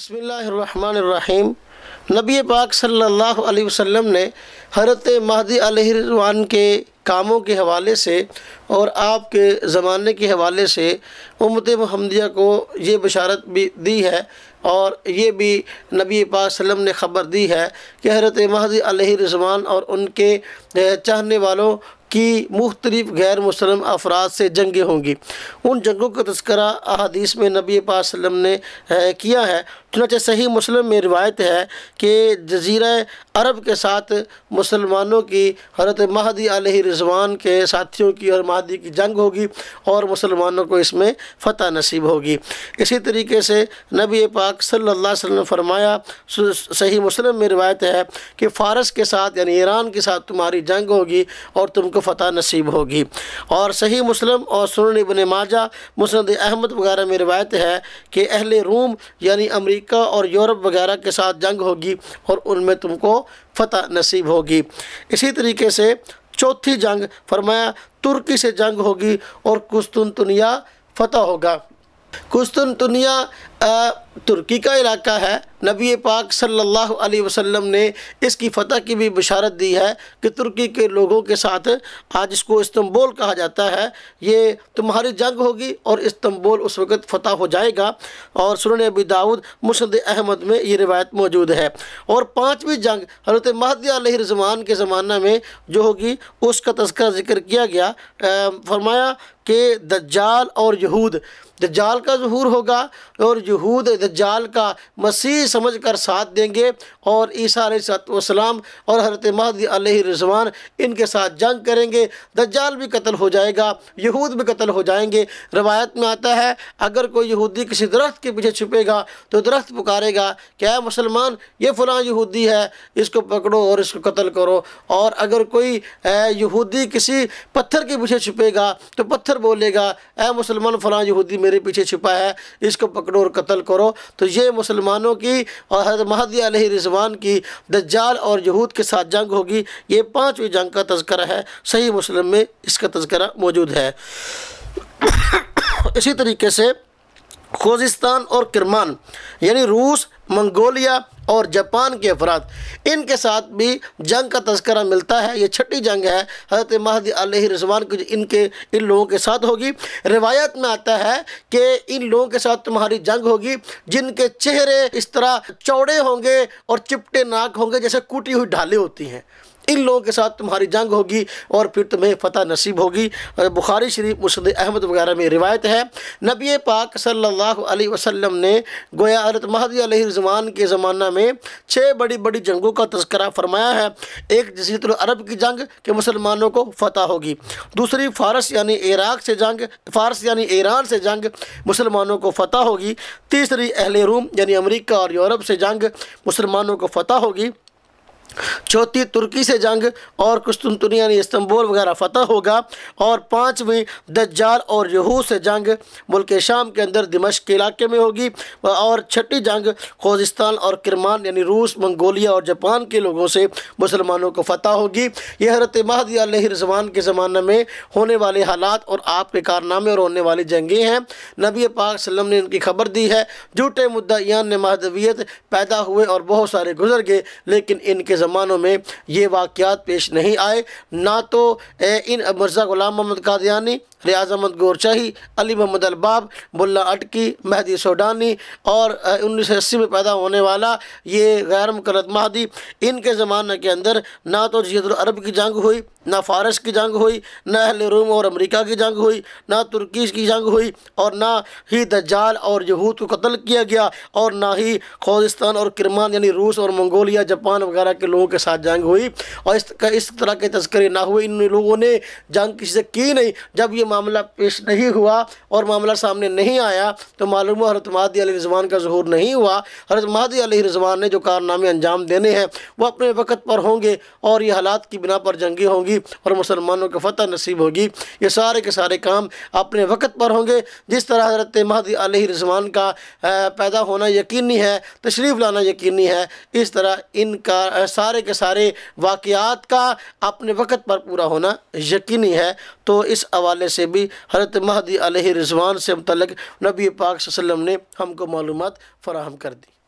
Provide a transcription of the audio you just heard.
بسم اللہ الرحمن الرحیم نبی پاک صلی اللہ علیہ وسلم نے حضرت مہدی علیہ رضوان کے کاموں کے حوالے سے اور آپ کے زمانے کے حوالے سے امت محمدیہ کو یہ بشارت بھی دی ہے اور یہ بھی نبی پاک صلی اللہ علیہ وسلم نے خبر دی ہے کہ حضرت مہدی علیہ رضوان اور ان کے چاہنے والوں کی مختلف غیر مسلم افراد سے جنگیں ہوں گی ان جنگوں کا تذکرہ احادیث میں نبی پاک وسلم نے کیا ہے چنانچہ صحیح مسلم میں روایت ہے کہ جزیرہ عرب کے ساتھ مسلمانوں کی حضرت مہدی علیہ رضوان کے ساتھیوں کی اور مہدی کی جنگ ہوگی اور مسلمانوں کو اس میں فتح نصیب ہوگی اسی طریقے سے نبی پاک صلی اللہ علیہ وسلم نے فرمایا صحیح مسلم میں روایت ہے کہ فارس کے ساتھ یعنی ایران کے ساتھ تمہاری جنگ ہوگی اور تم کو کو فتح نصیب ہوگی اور صحیح مسلم اور سنن ابن ماجہ مسند احمد وغیرہ میں روایت ہے کہ اہل روم یعنی امریکہ اور یورپ وغیرہ کے ساتھ جنگ ہوگی اور ان میں تم کو فتح نصیب ہوگی اسی طریقے سے چوتھی جنگ فرمایا ترکی سے جنگ ہوگی اور قسطنطنیہ فتح ہوگا ترکی کا علاقہ ہے نبی پاک صلی اللہ علیہ وسلم نے اس کی فتح کی بھی بشارت دی ہے کہ ترکی کے لوگوں کے ساتھ آج اس کو استنبول کہا جاتا ہے یہ تمہاری جنگ ہوگی اور استنبول اس وقت فتح ہو جائے گا اور سنن ابی داؤد مسند احمد میں یہ روایت موجود ہے اور پانچویں جنگ حضرت مہدی علیہ الرزمان کے زمانہ میں جو ہوگی اس کا تذکرہ ذکر کیا گیا فرمایا کہ دجال اور یہود دجال کا ظہور ہوگا اور دجال کا مسیح سمجھ کر ساتھ دیں گے اور عیسیٰ علیہ السلام اور حضرت مہدی علیہ رضوان ان کے ساتھ جنگ کریں گے دجال بھی قتل ہو جائے گا یہود بھی قتل ہو جائیں گے روایت میں آتا ہے اگر کوئی یہودی کسی درخت کے پیچھے چھپے گا تو درخت پکارے گا کہ اے مسلمان یہ فلاں یہودی ہے اس کو پکڑو اور اس کو قتل کرو اور اگر کوئی یہودی کسی پتھر کے پیچھے چھپے گا تو پتھر بولے گا اے مسلمان فلاں یہودی میرے پیچھے چھپا ہے اس کو پکڑو اور قتل کرو تو یہ مسلمانوں کی اور حضرت مہدی علیہ رضوان کی دجال اور یہود کے ساتھ جنگ ہوگی یہ پانچویں جنگ کا تذکرہ ہے صحیح مسلم میں اس کا تذکرہ موجود ہے اسی طریقے سے خوزستان اور کرمان یعنی روس منگولیا اور جاپان کے افراد ان کے ساتھ بھی جنگ کا تذکرہ ملتا ہے یہ چھٹی جنگ ہے حضرت مہدی علیہ رضوان کی ان کے ان لوگوں کے ساتھ ہوگی روایت میں آتا ہے کہ ان لوگوں کے ساتھ تمہاری جنگ ہوگی جن کے چہرے اس طرح چوڑے ہوں گے اور چپٹے ناک ہوں گے جیسے کوٹی ہوئی ڈھالیں ہوتی ہیں ان لوگوں کے ساتھ تمہاری جنگ ہوگی اور پھر تمہیں فتح نصیب ہوگی بخاری شریف مسند احمد وغیرہ میں روایت ہے نبی پاک صلی اللہ علیہ وسلم نے گویا حضرت مہدی علیہ رضوان کے زمانہ میں میں بڑی بڑی جنگوں کا تذکرہ فرمایا ہے ایک العرب کی جنگ مسلمانوں کو فتح ہوگی دوسری فارس یعنی عراق سے جنگ فارس یعنی ایران سے جنگ مسلمانوں کو فتح ہوگی تیسری اہل روم یعنی امریکہ اور یورپ سے جنگ مسلمانوں کو فتح ہوگی چوتھی ترکی سے جنگ اور یعنی استنبول وغیرہ فتح ہوگا اور پانچویں دجال اور یہو سے جنگ ملک شام کے اندر دمشق کے علاقے میں ہوگی اور چھٹی جنگ خوزستان اور کرمان یعنی روس منگولیا اور جاپان کے لوگوں سے مسلمانوں کو فتح ہوگی یہ حضرت مہدی علیہ رضوان کے زمانہ میں ہونے والے حالات اور آپ کے کارنامے اور ہونے والی جنگیں ہیں نبی پاک صلی اللہ علیہ وسلم نے ان کی خبر دی ہے جوٹے نے مہدویت پیدا ہوئے اور بہت سارے گزر گئے لیکن ان کے زمانوں میں یہ واقعات پیش نہیں آئے نہ تو ان مرزا غلام محمد قادیانی ریاض احمد گورچاہی علی محمد الباب بلا اٹکی مہدی سوڈانی اور انیس سو اسی میں پیدا ہونے والا یہ غیر مقرد مہدی ان کے زمانہ کے اندر نہ تو جید العرب کی جنگ ہوئی نہ فارس کی جنگ ہوئی نہ اہل روم اور امریکہ کی جنگ ہوئی نہ ترکیش کی جنگ ہوئی اور نہ ہی دجال اور یہود کو قتل کیا گیا اور نہ ہی خوزستان اور کرمان یعنی روس اور منگولیا جاپان وغیرہ کے لوگوں کے ساتھ جنگ ہوئی اور اس طرح کے تذکرے نہ ہوئے ان لوگوں نے جنگ کسی سے کی نہیں جب یہ معاملہ پیش نہیں ہوا اور معاملہ سامنے نہیں آیا تو معلوم حضرت مہدی علیہ رضوان کا ظہور نہیں ہوا حضرت مہدی علیہ رضوان نے جو کارنامے انجام دینے ہیں وہ اپنے وقت پر ہوں گے اور یہ حالات کی بنا پر جنگی ہوں گی اور مسلمانوں کے فتح نصیب ہوگی یہ سارے کے سارے کام اپنے وقت پر ہوں گے جس طرح حضرت مہدی علیہ رضوان کا پیدا ہونا یقینی ہے تشریف لانا یقینی ہے اس طرح ان کا سارے کے سارے واقعات کا اپنے وقت پر پورا ہونا یقینی ہے تو اس حوالے سے سے بھی حضرت مہدی علیہ رضوان سے متعلق نبی پاک صلی اللہ علیہ وسلم نے ہم کو معلومات فراہم کر دی